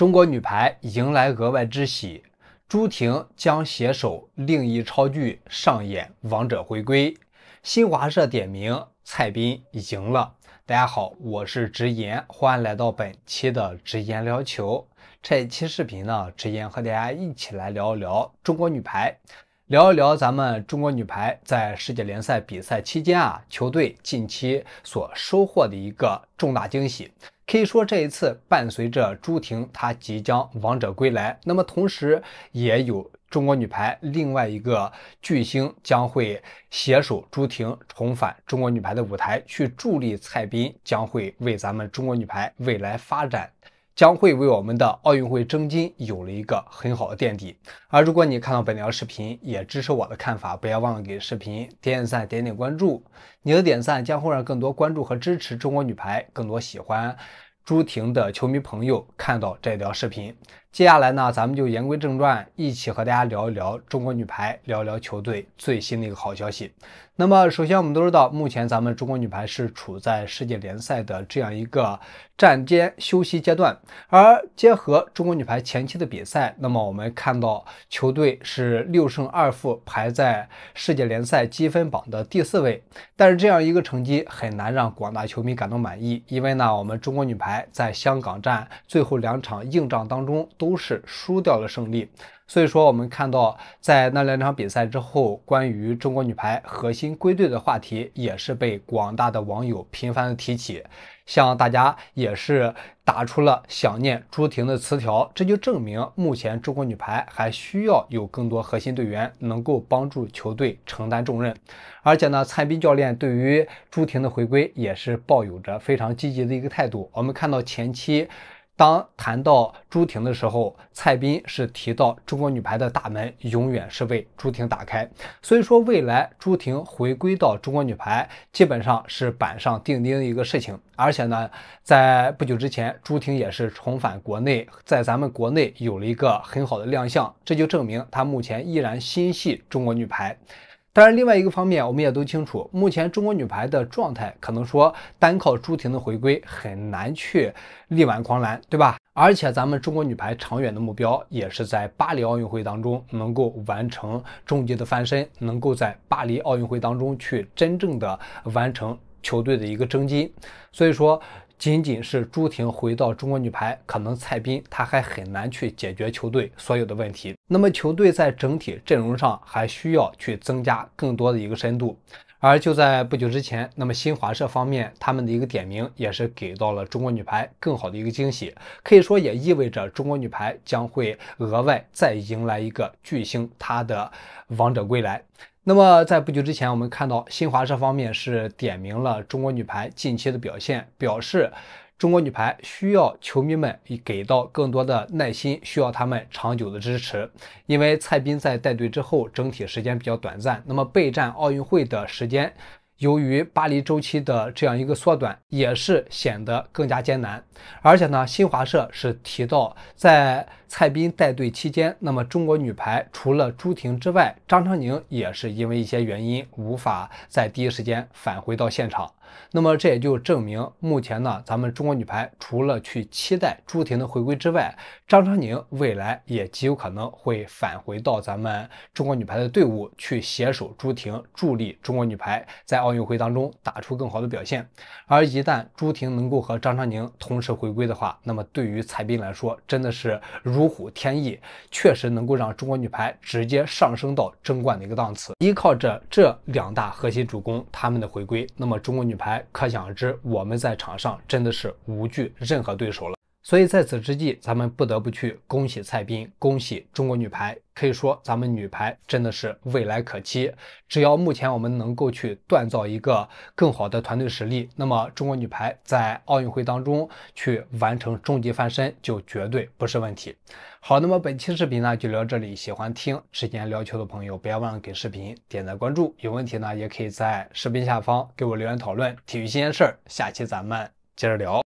中国女排迎来额外之喜，朱婷将携手另一超巨上演王者回归。新华社点名蔡斌赢了。大家好，我是直言，欢迎来到本期的直言聊球。这一期视频呢，直言和大家一起来聊一聊中国女排，聊一聊咱们中国女排在世界联赛比赛期间啊，球队近期所收获的一个重大惊喜。可以说这一次伴随着朱婷她即将王者归来，那么同时也有中国女排另外一个巨星将会携手朱婷重返中国女排的舞台，去助力蔡斌将会为咱们中国女排未来发展，将会为我们的奥运会争金有了一个很好的垫底。而如果你看到本条视频也支持我的看法，不要忘了给视频点点赞、点点关注。你的点赞将会让更多关注和支持中国女排，更多喜欢。朱婷的球迷朋友看到这条视频。接下来呢，咱们就言归正传，一起和大家聊一聊中国女排，聊一聊球队最新的一个好消息。那么，首先我们都知道，目前咱们中国女排是处在世界联赛的这样一个战间休息阶段。而结合中国女排前期的比赛，那么我们看到球队是六胜二负，排在世界联赛积分榜的第四位。但是这样一个成绩很难让广大球迷感到满意，因为呢，我们中国女排在香港站最后两场硬仗当中。都是输掉了胜利，所以说我们看到，在那两场比赛之后，关于中国女排核心归队的话题也是被广大的网友频繁的提起，向大家也是打出了想念朱婷的词条，这就证明目前中国女排还需要有更多核心队员能够帮助球队承担重任，而且呢，蔡斌教练对于朱婷的回归也是抱有着非常积极的一个态度，我们看到前期。当谈到朱婷的时候，蔡斌是提到中国女排的大门永远是为朱婷打开，所以说未来朱婷回归到中国女排基本上是板上钉钉的一个事情。而且呢，在不久之前，朱婷也是重返国内，在咱们国内有了一个很好的亮相，这就证明她目前依然心系中国女排。当然，另外一个方面，我们也都清楚，目前中国女排的状态，可能说单靠朱婷的回归很难去力挽狂澜，对吧？而且，咱们中国女排长远的目标，也是在巴黎奥运会当中能够完成重极的翻身，能够在巴黎奥运会当中去真正的完成球队的一个争金。所以说。仅仅是朱婷回到中国女排，可能蔡斌他还很难去解决球队所有的问题。那么，球队在整体阵容上还需要去增加更多的一个深度。而就在不久之前，那么新华社方面他们的一个点名，也是给到了中国女排更好的一个惊喜，可以说也意味着中国女排将会额外再迎来一个巨星，她的王者归来。那么在不久之前，我们看到新华社方面是点名了中国女排近期的表现，表示。中国女排需要球迷们给到更多的耐心，需要他们长久的支持。因为蔡斌在带队之后，整体时间比较短暂，那么备战奥运会的时间，由于巴黎周期的这样一个缩短，也是显得更加艰难。而且呢，新华社是提到，在。蔡斌带队期间，那么中国女排除了朱婷之外，张常宁也是因为一些原因无法在第一时间返回到现场。那么这也就证明，目前呢，咱们中国女排除了去期待朱婷的回归之外，张常宁未来也极有可能会返回到咱们中国女排的队伍去，携手朱婷助力中国女排在奥运会当中打出更好的表现。而一旦朱婷能够和张常宁同时回归的话，那么对于蔡斌来说，真的是如。如虎添翼，确实能够让中国女排直接上升到争冠的一个档次。依靠着这两大核心主攻他们的回归，那么中国女排可想而知，我们在场上真的是无惧任何对手了。所以在此之际，咱们不得不去恭喜蔡斌，恭喜中国女排。可以说，咱们女排真的是未来可期。只要目前我们能够去锻造一个更好的团队实力，那么中国女排在奥运会当中去完成终极翻身，就绝对不是问题。好，那么本期视频呢就聊这里。喜欢听，之前聊球的朋友，不要忘了给视频点赞、关注。有问题呢，也可以在视频下方给我留言讨论。体育新鲜事儿，下期咱们接着聊。